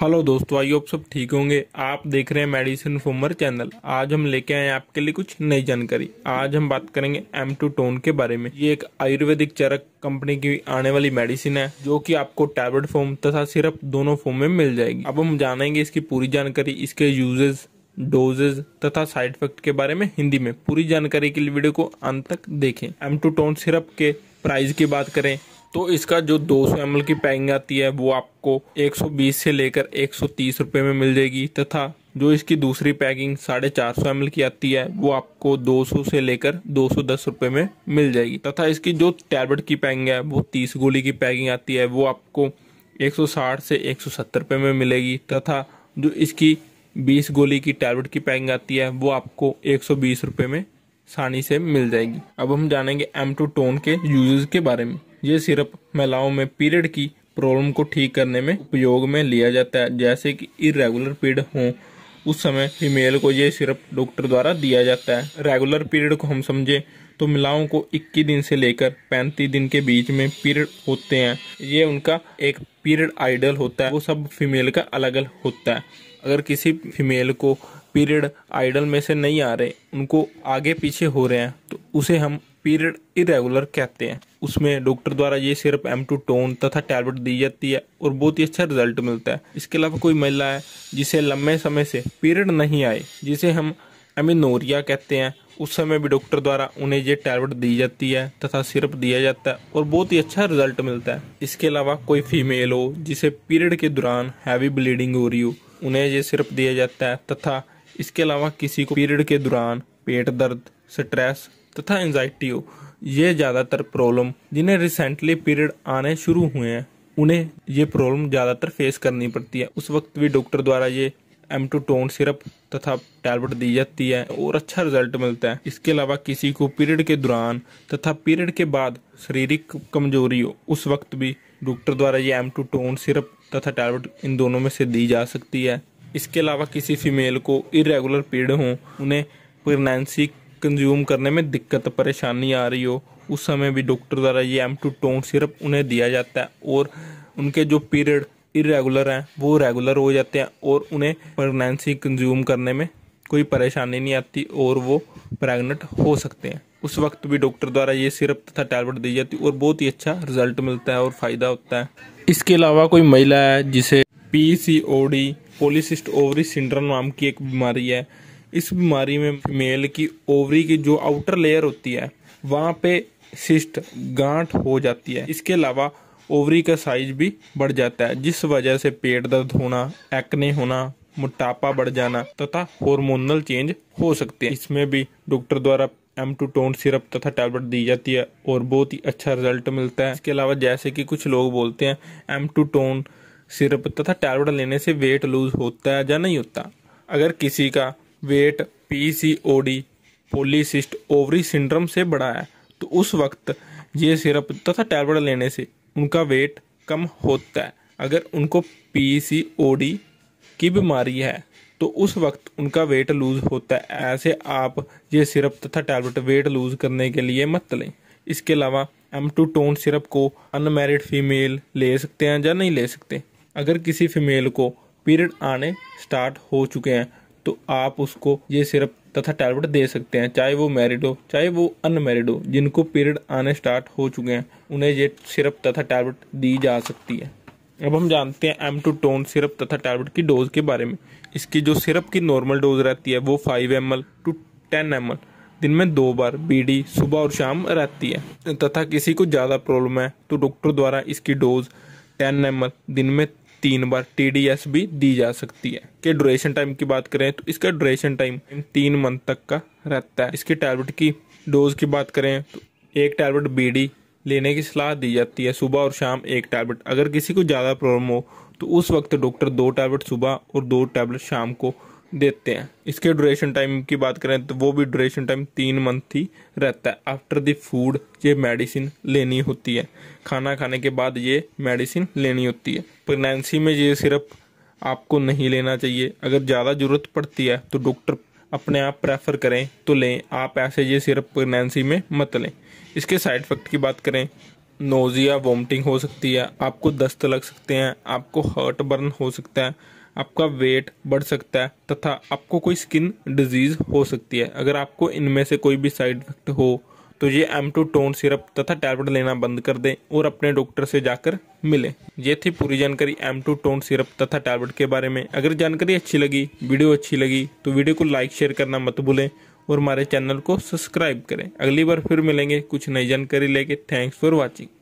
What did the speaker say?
hello दोस्तों आइए आप सब ठीक होंगे आप देख रहे हैं मेडिसिन फोमर चैनल आज हम लेके आए हैं आपके लिए कुछ नई जानकारी आज हम बात करेंगे एम टू टोन के बारे में ये एक आयुर्वेदिक चरक कंपनी की आने वाली मेडिसिन है जो कि आपको टैबलेट फॉर्म तथा सिरप दोनों फॉर्म में मिल जाएगी अब हम जानेंगे इसकी पूरी जानकारी इसके यूजेज डोजेज तथा साइड इफेक्ट के बारे में हिंदी में पूरी जानकारी के लिए वीडियो को अंत तक देखें एम टू टोन सिरप के प्राइस की बात करें तो इसका जो 200 सौ की पैकिंग आती है वो आपको 120 से लेकर 130 रुपए में मिल जाएगी तथा जो इसकी दूसरी पैकिंग साढ़े चार सौ एम की आती है वो आपको 200 से लेकर 210 रुपए में मिल जाएगी तथा इसकी जो टैबलेट की पैकिंग है वो 30 गोली की पैकिंग आती है वो आपको 160 से 170 रुपए में मिलेगी तथा जो इसकी 20 गोली की टैबलेट की पैकिंग आती है वो आपको 120 रुपए में आसानी से मिल जाएगी अब हम जानेंगे एम टू टोन के यूज के बारे में ये सिर्फ महिलाओं में पीरियड की प्रॉब्लम को ठीक करने में उपयोग में लिया जाता है जैसे कि इरेगुलर पीरियड हों उस समय फीमेल को ये सिर्फ डॉक्टर द्वारा दिया जाता है रेगुलर पीरियड को हम समझें तो महिलाओं को 21 दिन से लेकर 35 दिन के बीच में पीरियड होते हैं ये उनका एक पीरियड आइडल होता है वो सब फीमेल का अलग अलग होता है अगर किसी फीमेल को पीरियड आइडल में से नहीं आ रहे उनको आगे पीछे हो रहे हैं तो उसे हम पीरियड इरेगुलर कहते हैं उसमें डॉक्टर द्वारा ये सिर्फ एम टू टोन तथा टैबलेट दी जाती है और बहुत ही अच्छा रिजल्ट मिलता है इसके अलावा कोई महिला है जिसे लंबे समय से पीरियड नहीं आए जिसे हम एमिनोरिया कहते हैं उस समय भी डॉक्टर द्वारा उन्हें ये टैबलेट दी जाती है तथा सिर्फ दिया जाता है और बहुत ही अच्छा रिजल्ट मिलता है इसके अलावा कोई फीमेल हो जिसे पीरियड के दौरान हैवी ब्लीडिंग हो रही हो उन्हें ये सिर्फ दिया जाता है तथा इसके अलावा किसी को पीरियड के दौरान पेट दर्द स्ट्रेस तथा एनजाइटी हो ये ज़्यादातर प्रॉब्लम जिन्हें रिसेंटली पीरियड आने शुरू हुए हैं उन्हें ये प्रॉब्लम ज़्यादातर फेस करनी पड़ती है उस वक्त भी डॉक्टर द्वारा ये एम टू टोन सिरप तथा टैबलेट दी जाती है और अच्छा रिजल्ट मिलता है इसके अलावा किसी को पीरियड के दौरान तथा पीरियड के बाद शारीरिक कमजोरी हो उस वक्त भी डॉक्टर द्वारा ये एम टू टोन सिरप तथा टैबलेट इन दोनों में से दी जा सकती है इसके अलावा किसी फीमेल को इरेगुलर पीरियड हो उन्हें प्रेगनेंसी कंज्यूम करने में दिक्कत परेशानी आ रही हो उस समय भी डॉक्टर द्वारा ये एम टू टोन सिरप उन्हें दिया जाता है और उनके जो पीरियड इरेगुलर हैं वो रेगुलर हो जाते हैं और उन्हें प्रेगनेंसी कंज्यूम करने में कोई परेशानी नहीं आती और वो प्रेग्नेंट हो सकते हैं उस वक्त भी डॉक्टर द्वारा ये सिरप तथा टैबलेट दी जाती है और बहुत ही अच्छा रिजल्ट मिलता है और फ़ायदा होता है इसके अलावा कोई महिला है जिसे P C O D polycystic ovary syndrome नाम की एक बीमारी है इस बीमारी में मेल की ओवरी की जो आउटर लेयर होती है वहाँ पे सिस्ट गांठ हो जाती है इसके अलावा ओवरी का साइज भी बढ़ जाता है जिस वजह से पेट दर्द होना एक्ने होना मोटापा बढ़ जाना तथा हॉर्मोनल चेंज हो सकते हैं इसमें भी डॉक्टर द्वारा एम टू टोन सिरप तथा टैबलेट दी जाती है और बहुत ही अच्छा रिजल्ट मिलता है इसके अलावा जैसे कि कुछ लोग बोलते हैं एम टू टोन सिरप तथा टैबलेट लेने से वेट लूज होता है या नहीं होता अगर किसी का weight PCOD polycystic ovary syndrome से बढ़ा है तो उस वक्त ये सिरप तथा टैबलेट लेने से उनका वेट कम होता है अगर उनको पीसीओडी की बीमारी है तो उस वक्त उनका वेट लूज होता है ऐसे आप ये सिरप तथा टैबलेट वेट लूज करने के लिए मत लें इसके अलावा एम टू टोन सिरप को अनमेरिड फीमेल ले सकते हैं या नहीं ले सकते अगर किसी फीमेल को पीरियड आने स्टार्ट हो चुके हैं तो आप उसको ये सिर्फ तथा टैबलेट दे सकते हैं चाहे वो मैरिड हो चाहे वो अनमेरिड हो जिनको पीरियड आने स्टार्ट हो चुके हैं उन्हें ये सिर्फ तथा टैबलेट दी जा सकती है अब हम जानते हैं एम टू टोन सिरप तथा टैबलेट की डोज के बारे में इसकी जो सिरप की नॉर्मल डोज रहती है वो फाइव एम एल टू टेन एम एल दिन में दो बार बीडी सुबह और शाम रहती है तथा किसी को ज़्यादा प्रॉब्लम है तो डॉक्टर द्वारा इसकी डोज टेन एम दिन में तीन बार टी भी दी जा सकती है के ड्यूरेशन टाइम की बात करें तो इसका ड्यूरेशन टाइम तीन मंथ तक का रहता है इसके टैबलेट की डोज की बात करें तो एक टैबलेट बी लेने की सलाह दी जाती है सुबह और शाम एक टैबलेट अगर किसी को ज़्यादा प्रॉब्लम हो तो उस वक्त डॉक्टर दो टैबलेट सुबह और दो टैबलेट शाम को देते हैं इसके ड्यूरेशन टाइम की बात करें तो वो भी ड्यूरेशन टाइम तीन मंथ ही रहता है आफ्टर द फूड ये मेडिसिन लेनी होती है खाना खाने के बाद ये मेडिसिन लेनी होती है प्रेगनेंसी में ये सिरप आपको नहीं लेना चाहिए अगर ज़्यादा ज़रूरत पड़ती है तो डॉक्टर अपने आप प्रेफर करें तो लें आप ऐसे ये सिरप प्रेगनेंसी में मत लें इसके साइड इफ़ेक्ट की बात करें नोज़िया वोमिटिंग हो सकती है आपको दस्त लग सकते हैं आपको हर्ट बर्न हो सकता है आपका वेट बढ़ सकता है तथा आपको कोई स्किन डिजीज़ हो सकती है अगर आपको इनमें से कोई भी साइड इफ़ेक्ट हो तो ये एम टू टोन सिरप तथा टैबलेट लेना बंद कर दें और अपने डॉक्टर से जाकर मिलें ये थी पूरी जानकारी एम टू टोन सिरप तथा टैबलेट के बारे में अगर जानकारी अच्छी लगी वीडियो अच्छी लगी तो वीडियो को लाइक शेयर करना मत भूलें और हमारे चैनल को सब्सक्राइब करें अगली बार फिर मिलेंगे कुछ नई जानकारी लेके थैंक्स फॉर वॉचिंग